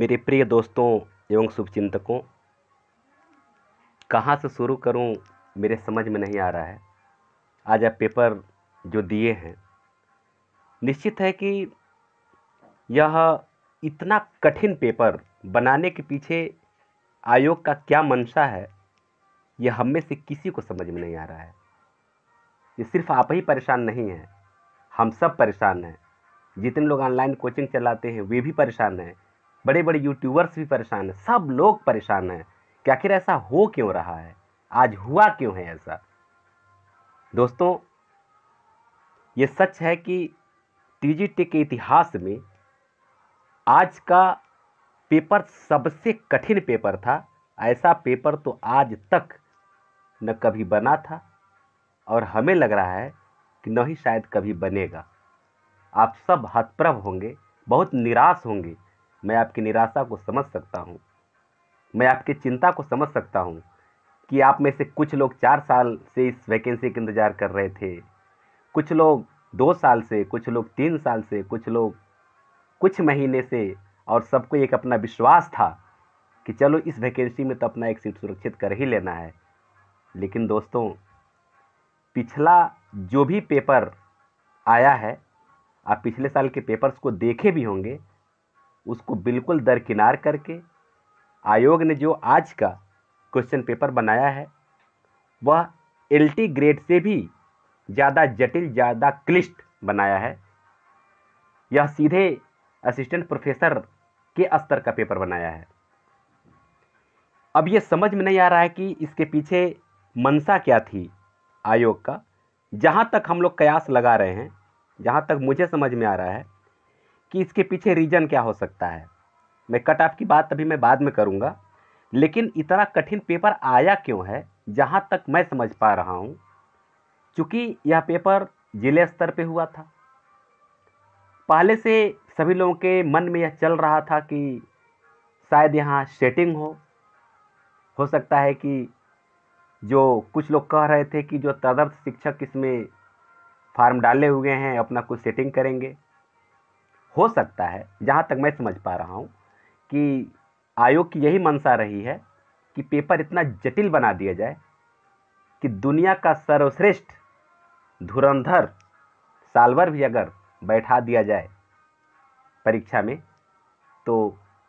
मेरे प्रिय दोस्तों एवं शुभचिंतकों कहाँ से शुरू करूँ मेरे समझ में नहीं आ रहा है आज आप पेपर जो दिए हैं निश्चित है कि यह इतना कठिन पेपर बनाने के पीछे आयोग का क्या मंशा है यह हम में से किसी को समझ में नहीं आ रहा है ये सिर्फ आप ही परेशान नहीं हैं हम सब परेशान हैं जितने लोग ऑनलाइन कोचिंग चलाते हैं वे भी परेशान हैं बड़े बड़े यूट्यूबर्स भी परेशान हैं सब लोग परेशान हैं कि आखिर ऐसा हो क्यों रहा है आज हुआ क्यों है ऐसा दोस्तों ये सच है कि टीजी के इतिहास में आज का पेपर सबसे कठिन पेपर था ऐसा पेपर तो आज तक न कभी बना था और हमें लग रहा है कि न ही शायद कभी बनेगा आप सब हतप्रभ होंगे बहुत निराश होंगे मैं आपकी निराशा को समझ सकता हूँ मैं आपकी चिंता को समझ सकता हूँ कि आप में से कुछ लोग चार साल से इस वैकेंसी का इंतज़ार कर रहे थे कुछ लोग दो साल से कुछ लोग तीन साल से कुछ लोग कुछ महीने से और सबको एक अपना विश्वास था कि चलो इस वैकेंसी में तो अपना एक सीट सुरक्षित कर ही लेना है लेकिन दोस्तों पिछला जो भी पेपर आया है आप पिछले साल के पेपर्स को देखे भी होंगे उसको बिल्कुल दरकिनार करके आयोग ने जो आज का क्वेश्चन पेपर बनाया है वह एल ग्रेड से भी ज़्यादा जटिल ज़्यादा क्लिष्ट बनाया है यह सीधे असिस्टेंट प्रोफेसर के स्तर का पेपर बनाया है अब ये समझ में नहीं आ रहा है कि इसके पीछे मनसा क्या थी आयोग का जहाँ तक हम लोग कयास लगा रहे हैं जहाँ तक मुझे समझ में आ रहा है कि इसके पीछे रीज़न क्या हो सकता है मैं कट ऑफ की बात अभी मैं बाद में करूँगा लेकिन इतना कठिन पेपर आया क्यों है जहाँ तक मैं समझ पा रहा हूँ चूँकि यह पेपर जिले स्तर पे हुआ था पहले से सभी लोगों के मन में यह चल रहा था कि शायद यहाँ सेटिंग हो हो सकता है कि जो कुछ लोग कह रहे थे कि जो तदर्थ शिक्षक इसमें फार्म डाले हुए हैं अपना कुछ सेटिंग करेंगे हो सकता है जहाँ तक मैं समझ पा रहा हूँ कि आयोग की यही मंशा रही है कि पेपर इतना जटिल बना दिया जाए कि दुनिया का सर्वश्रेष्ठ धुरंधर सालवर भी अगर बैठा दिया जाए परीक्षा में तो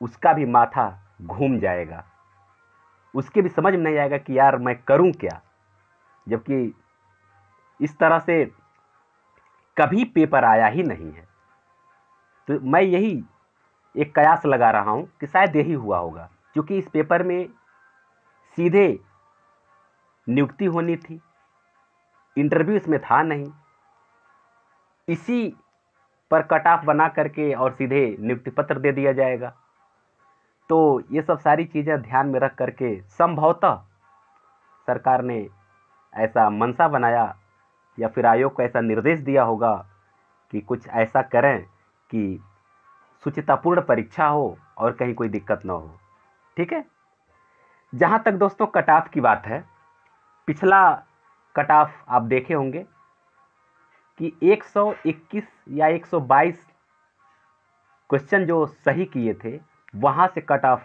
उसका भी माथा घूम जाएगा उसके भी समझ में नहीं आएगा कि यार मैं करूं क्या जबकि इस तरह से कभी पेपर आया ही नहीं है तो मैं यही एक कयास लगा रहा हूँ कि शायद यही हुआ होगा क्योंकि इस पेपर में सीधे नियुक्ति होनी थी इंटरव्यू इसमें था नहीं इसी पर कट ऑफ बना करके और सीधे नियुक्ति पत्र दे दिया जाएगा तो ये सब सारी चीज़ें ध्यान में रख करके संभवतः सरकार ने ऐसा मनसा बनाया या फिर आयोग को ऐसा निर्देश दिया होगा कि कुछ ऐसा करें कि सुचितापूर्ण परीक्षा हो और कहीं कोई दिक्कत ना हो ठीक है जहाँ तक दोस्तों कट ऑफ की बात है पिछला कट ऑफ आप देखे होंगे कि 121 या 122 क्वेश्चन जो सही किए थे वहाँ से कट ऑफ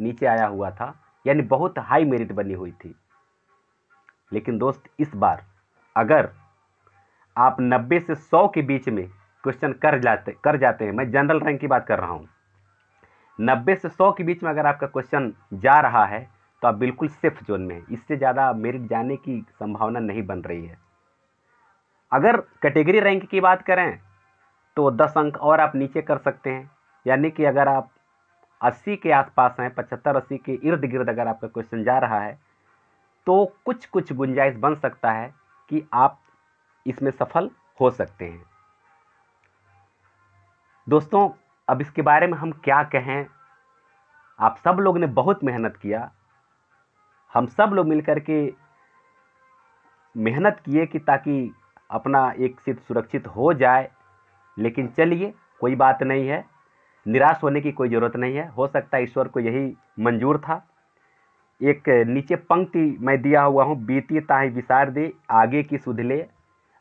नीचे आया हुआ था यानी बहुत हाई मेरिट बनी हुई थी लेकिन दोस्त इस बार अगर आप 90 से 100 के बीच में क्वेश्चन कर जाते कर जाते हैं मैं जनरल रैंक की बात कर रहा हूँ नब्बे से सौ के बीच में अगर आपका क्वेश्चन जा रहा है तो आप बिल्कुल सेफ जोन में हैं इससे ज़्यादा मेरिट जाने की संभावना नहीं बन रही है अगर कैटेगरी रैंक की बात करें तो दस अंक और आप नीचे कर सकते हैं यानी कि अगर आप अस्सी के आसपास हैं पचहत्तर अस्सी के इर्द गिर्द अगर आपका क्वेश्चन जा रहा है तो कुछ कुछ गुंजाइश बन सकता है कि आप इसमें सफल हो सकते हैं दोस्तों अब इसके बारे में हम क्या कहें आप सब लोग ने बहुत मेहनत किया हम सब लोग मिलकर के मेहनत किए कि ताकि अपना एक सीट सुरक्षित हो जाए लेकिन चलिए कोई बात नहीं है निराश होने की कोई ज़रूरत नहीं है हो सकता ईश्वर को यही मंजूर था एक नीचे पंक्ति मैं दिया हुआ हूँ बीती ताहीं विसार दे आगे की सुधले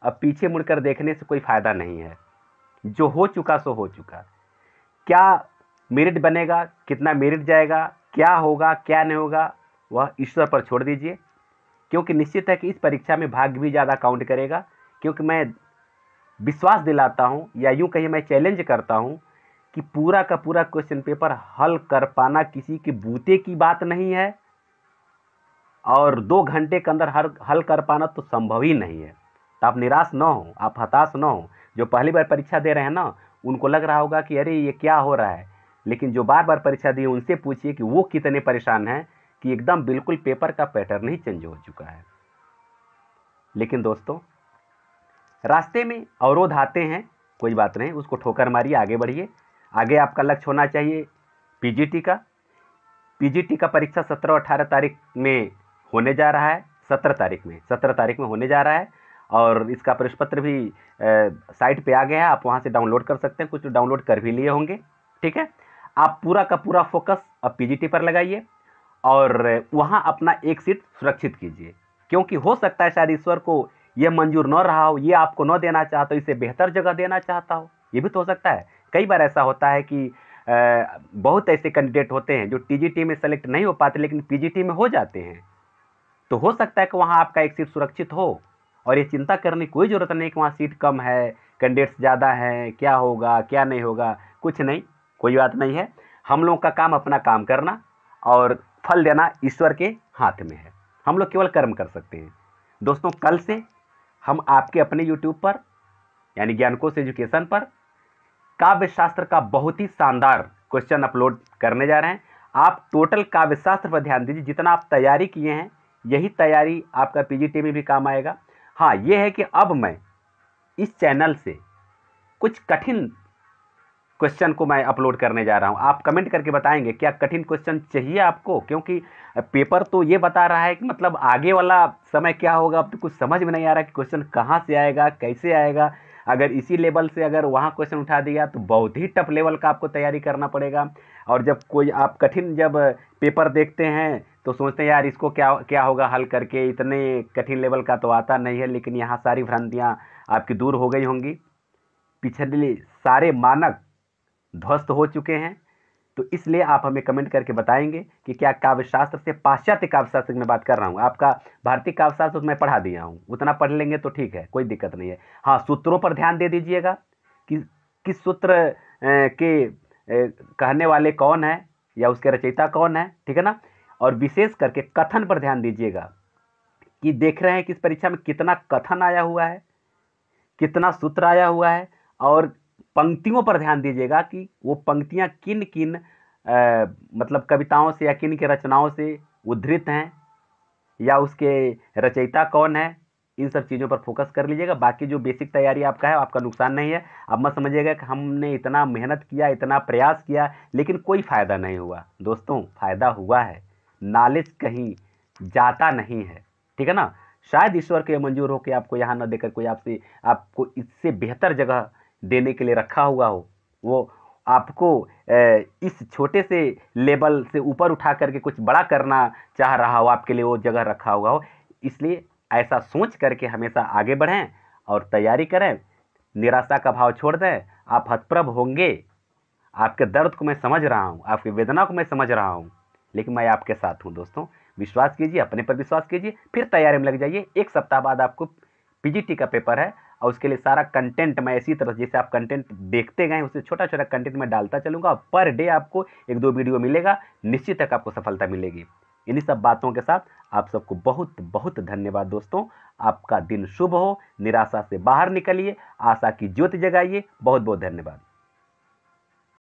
अब पीछे मुड़कर देखने से कोई फ़ायदा नहीं है जो हो चुका सो हो चुका क्या मेरिट बनेगा कितना मेरिट जाएगा क्या होगा क्या नहीं होगा वह ईश्वर पर छोड़ दीजिए क्योंकि निश्चित है कि इस परीक्षा में भाग्य भी ज़्यादा काउंट करेगा क्योंकि मैं विश्वास दिलाता हूँ या यूँ कहीं मैं चैलेंज करता हूँ कि पूरा का पूरा क्वेश्चन पेपर हल कर पाना किसी के बूते की बात नहीं है और दो घंटे के अंदर हर हल कर पाना तो संभव ही नहीं है तो आप निराश ना हो आप हताश ना हो जो पहली बार परीक्षा दे रहे हैं ना उनको लग रहा होगा कि अरे ये क्या हो रहा है लेकिन जो बार बार परीक्षा दिए उनसे पूछिए कि वो कितने परेशान हैं कि एकदम बिल्कुल पेपर का पैटर्न ही चेंज हो चुका है लेकिन दोस्तों रास्ते में अवरोध आते हैं कोई बात नहीं उसको ठोकर मारिए आगे बढ़िए आगे आपका लक्ष्य होना चाहिए पीजीटी का पीजीटी का परीक्षा सत्रह और अठारह तारीख में होने जा रहा है सत्रह तारीख में सत्रह तारीख में होने जा रहा है और इसका प्रवेश पत्र भी साइट पे आ गया है आप वहाँ से डाउनलोड कर सकते हैं कुछ तो डाउनलोड कर भी लिए होंगे ठीक है आप पूरा का पूरा फोकस अब पी पर लगाइए और वहाँ अपना एक सीट सुरक्षित कीजिए क्योंकि हो सकता है शायद ईश्वर को ये मंजूर न रहा हो ये आपको न देना चाहता हो इसे बेहतर जगह देना चाहता हो ये भी तो हो सकता है कई बार ऐसा होता है कि बहुत ऐसे कैंडिडेट होते हैं जो टीजीटी में सेलेक्ट नहीं हो पाते लेकिन पीजीटी में हो जाते हैं तो हो सकता है कि वहाँ आपका एक सीट सुरक्षित हो और ये चिंता करने की कोई ज़रूरत नहीं कि वहाँ सीट कम है कैंडिडेट्स ज़्यादा हैं क्या होगा क्या नहीं होगा कुछ नहीं कोई बात नहीं है हम लोगों का काम अपना काम करना और फल देना ईश्वर के हाथ में है हम लोग केवल कर्म कर सकते हैं दोस्तों कल से हम आपके अपने यूट्यूब पर यानी ज्ञानकोश एजुकेशन पर काव्य शास्त्र का बहुत ही शानदार क्वेश्चन अपलोड करने जा रहे हैं आप टोटल काव्य शास्त्र पर ध्यान दीजिए जितना आप तैयारी किए हैं यही तैयारी आपका पीजीटी में भी काम आएगा हाँ ये है कि अब मैं इस चैनल से कुछ कठिन क्वेश्चन को मैं अपलोड करने जा रहा हूँ आप कमेंट करके बताएंगे क्या कठिन क्वेश्चन चाहिए आपको क्योंकि पेपर तो ये बता रहा है कि मतलब आगे वाला समय क्या होगा अब तो कुछ समझ में नहीं आ रहा कि क्वेश्चन कहाँ से आएगा कैसे आएगा अगर इसी लेवल से अगर वहाँ क्वेश्चन उठा दिया तो बहुत ही टफ लेवल का आपको तैयारी करना पड़ेगा और जब कोई आप कठिन जब पेपर देखते हैं तो सोचते हैं यार इसको क्या क्या होगा हल करके इतने कठिन लेवल का तो आता नहीं है लेकिन यहाँ सारी भ्रांतियाँ आपकी दूर हो गई होंगी पिछले सारे मानक ध्वस्त हो चुके हैं तो इसलिए आप हमें कमेंट करके बताएंगे कि क्या काव्यशास्त्र से पाश्चात्य काव्यशास्त्र की बात कर रहा हूँ आपका भारतीय काव्यशास्त्र तो मैं पढ़ा दिया हूँ उतना पढ़ लेंगे तो ठीक है कोई दिक्कत नहीं है हाँ सूत्रों पर ध्यान दे दीजिएगा कि किस सूत्र के कहने वाले कौन है या उसके रचयिता कौन है ठीक है ना और विशेष करके कथन पर ध्यान दीजिएगा कि देख रहे हैं कि इस परीक्षा में कितना कथन आया हुआ है कितना सूत्र आया हुआ है और पंक्तियों पर ध्यान दीजिएगा कि वो पंक्तियाँ किन किन आ, मतलब कविताओं से या किन के रचनाओं से उद्धृत हैं या उसके रचयिता कौन है इन सब चीज़ों पर फोकस कर लीजिएगा बाकी जो बेसिक तैयारी आपका है आपका नुकसान नहीं है अब मत समझिएगा कि हमने इतना मेहनत किया इतना प्रयास किया लेकिन कोई फ़ायदा नहीं हुआ दोस्तों फ़ायदा हुआ है नॉलेज कहीं जाता नहीं है ठीक है ना शायद ईश्वर के मंजूर हो कि आपको यहाँ न देकर कोई आपसे आपको इससे बेहतर जगह देने के लिए रखा हुआ हो वो आपको इस छोटे से लेवल से ऊपर उठा करके कुछ बड़ा करना चाह रहा हो आपके लिए वो जगह रखा हुआ हो इसलिए ऐसा सोच करके हमेशा आगे बढ़ें और तैयारी करें निराशा का भाव छोड़ दें आप हतप्रभ होंगे आपके दर्द को मैं समझ रहा हूँ आपकी वेदना को मैं समझ रहा हूँ लेकिन मैं आपके साथ हूँ दोस्तों विश्वास कीजिए अपने पर विश्वास कीजिए फिर तैयारी में लग जाइए एक सप्ताह बाद आपको पी का पेपर है और उसके लिए सारा कंटेंट मैं इसी तरह जैसे आप कंटेंट देखते गए उससे छोटा छोटा कंटेंट मैं डालता चलूँगा और पर डे आपको एक दो वीडियो मिलेगा निश्चित तक आपको सफलता मिलेगी इन्हीं सब बातों के साथ आप सबको बहुत बहुत धन्यवाद दोस्तों आपका दिन शुभ हो निराशा से बाहर निकलिए आशा की ज्योति जगाइए बहुत बहुत धन्यवाद